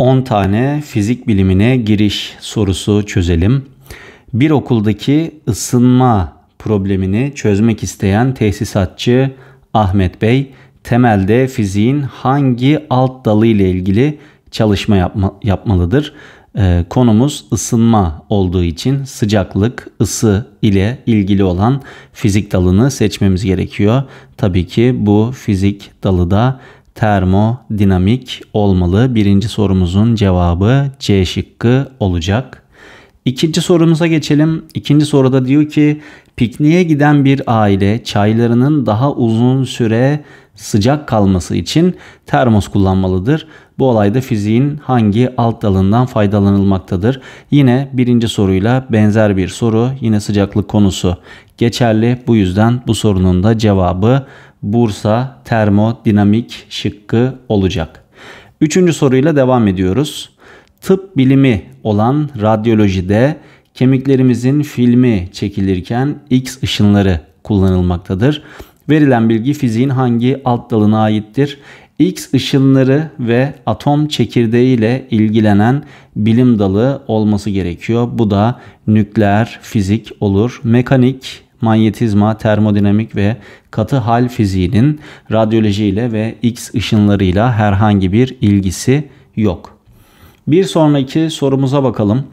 10 tane fizik bilimine giriş sorusu çözelim. Bir okuldaki ısınma problemini çözmek isteyen tesisatçı Ahmet Bey temelde fiziğin hangi alt dalı ile ilgili çalışma yapma, yapmalıdır? Ee, konumuz ısınma olduğu için sıcaklık, ısı ile ilgili olan fizik dalını seçmemiz gerekiyor. Tabii ki bu fizik dalı da termodinamik olmalı. Birinci sorumuzun cevabı C şıkkı olacak. İkinci sorumuza geçelim. İkinci soruda diyor ki pikniğe giden bir aile çaylarının daha uzun süre sıcak kalması için termos kullanmalıdır. Bu olayda fiziğin hangi alt dalından faydalanılmaktadır? Yine birinci soruyla benzer bir soru. Yine sıcaklık konusu geçerli. Bu yüzden bu sorunun da cevabı Bursa termodinamik şıkkı olacak. Üçüncü soruyla devam ediyoruz. Tıp bilimi olan radyolojide kemiklerimizin filmi çekilirken X ışınları kullanılmaktadır. Verilen bilgi fiziğin hangi alt dalına aittir? X ışınları ve atom çekirdeği ile ilgilenen bilim dalı olması gerekiyor. Bu da nükleer fizik olur. Mekanik manyetizma, termodinamik ve katı hal fiziğinin radyolojiyle ve X ışınlarıyla herhangi bir ilgisi yok. Bir sonraki sorumuza bakalım.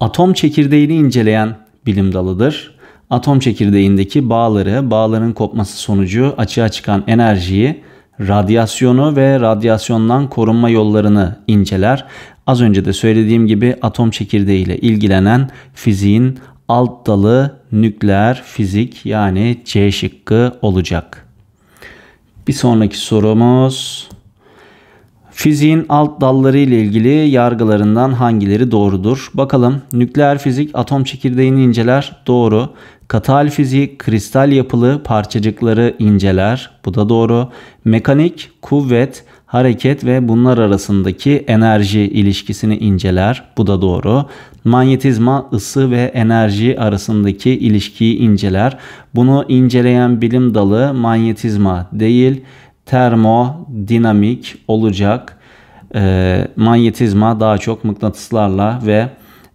Atom çekirdeğini inceleyen bilim dalıdır. Atom çekirdeğindeki bağları, bağların kopması sonucu açığa çıkan enerjiyi, radyasyonu ve radyasyondan korunma yollarını inceler. Az önce de söylediğim gibi atom çekirdeği ile ilgilenen fiziğin alt dalı nükleer fizik yani C şıkkı olacak. Bir sonraki sorumuz Fiziğin alt dalları ile ilgili yargılarından hangileri doğrudur? Bakalım. Nükleer fizik atom çekirdeğini inceler. Doğru. Katal fizik kristal yapılı parçacıkları inceler. Bu da doğru. Mekanik, kuvvet, hareket ve bunlar arasındaki enerji ilişkisini inceler. Bu da doğru. Manyetizma, ısı ve enerji arasındaki ilişkiyi inceler. Bunu inceleyen bilim dalı manyetizma değil, termodinamik olacak. E, manyetizma daha çok mıknatıslarla ve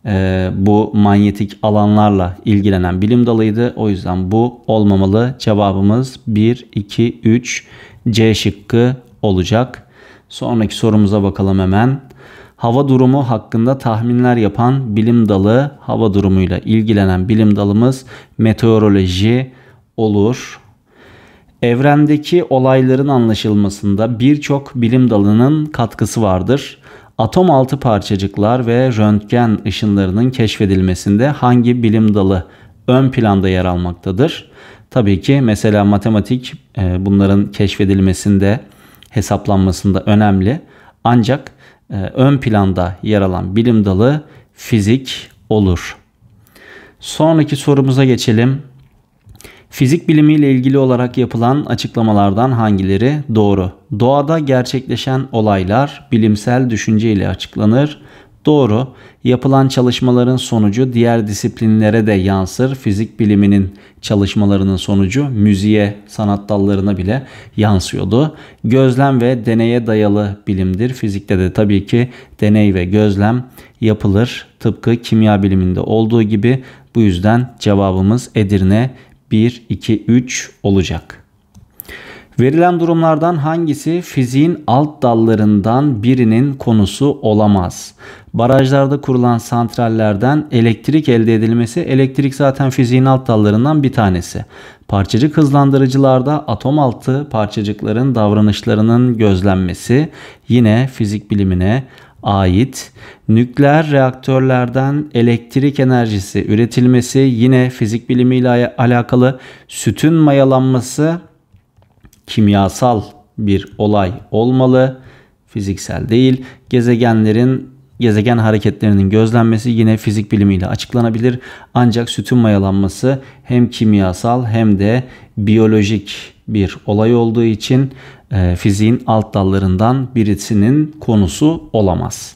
e, bu manyetik alanlarla ilgilenen bilim dalıydı. O yüzden bu olmamalı. Cevabımız 1, 2, 3 C şıkkı olacak. Sonraki sorumuza bakalım hemen. Hava durumu hakkında tahminler yapan bilim dalı, hava durumuyla ilgilenen bilim dalımız meteoroloji olur. Evrendeki olayların anlaşılmasında birçok bilim dalının katkısı vardır. Atom altı parçacıklar ve röntgen ışınlarının keşfedilmesinde hangi bilim dalı ön planda yer almaktadır? Tabii ki mesela matematik e, bunların keşfedilmesinde hesaplanmasında önemli. Ancak e, ön planda yer alan bilim dalı fizik olur. Sonraki sorumuza geçelim. Fizik bilimiyle ilgili olarak yapılan açıklamalardan hangileri doğru? Doğada gerçekleşen olaylar bilimsel düşünce ile açıklanır Doğru, yapılan çalışmaların sonucu diğer disiplinlere de yansır. Fizik biliminin çalışmalarının sonucu müziğe, sanat dallarına bile yansıyordu. Gözlem ve deneye dayalı bilimdir. Fizikte de tabii ki deney ve gözlem yapılır. Tıpkı kimya biliminde olduğu gibi bu yüzden cevabımız Edirne 1, 2, 3 olacak. Verilen durumlardan hangisi fiziğin alt dallarından birinin konusu olamaz? Barajlarda kurulan santrallerden elektrik elde edilmesi, elektrik zaten fiziğin alt dallarından bir tanesi. Parçacık hızlandırıcılarda atom altı parçacıkların davranışlarının gözlenmesi yine fizik bilimine ait. Nükleer reaktörlerden elektrik enerjisi üretilmesi yine fizik bilimiyle alakalı. Sütün mayalanması kimyasal bir olay olmalı. Fiziksel değil. Gezegenlerin gezegen hareketlerinin gözlenmesi yine fizik bilimiyle açıklanabilir. Ancak sütun mayalanması hem kimyasal hem de biyolojik bir olay olduğu için e, fiziğin alt dallarından birisinin konusu olamaz.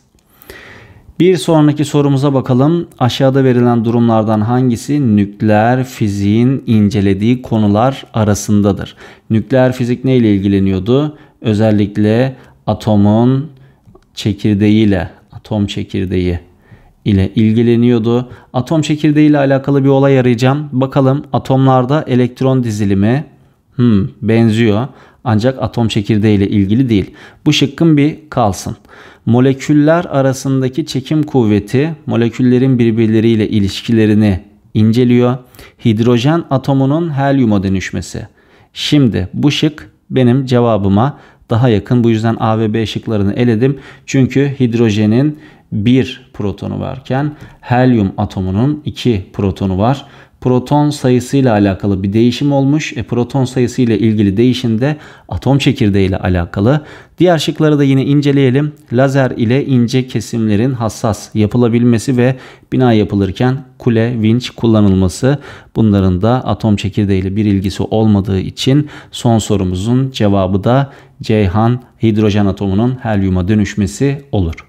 Bir sonraki sorumuza bakalım. Aşağıda verilen durumlardan hangisi nükleer fiziğin incelediği konular arasındadır? Nükleer fizik ne ile ilgileniyordu? Özellikle atomun çekirdeğiyle, atom çekirdeği ile ilgileniyordu. Atom çekirdeği ile alakalı bir olay arayacağım. Bakalım atomlarda elektron dizilimi hmm, benziyor. Ancak atom çekirdeği ile ilgili değil. Bu şıkkın bir kalsın. Moleküller arasındaki çekim kuvveti moleküllerin birbirleriyle ilişkilerini inceliyor. Hidrojen atomunun helyuma dönüşmesi. Şimdi bu şık benim cevabıma daha yakın. Bu yüzden A ve B şıklarını eledim. Çünkü hidrojenin bir protonu varken helyum atomunun iki protonu var proton sayısıyla alakalı bir değişim olmuş. E, proton sayısıyla ilgili değişim de atom çekirdeği ile alakalı. Diğer şıkları da yine inceleyelim. Lazer ile ince kesimlerin hassas yapılabilmesi ve bina yapılırken kule, vinç kullanılması bunların da atom çekirdeği ile bir ilgisi olmadığı için son sorumuzun cevabı da Ceyhan hidrojen atomunun helyuma dönüşmesi olur.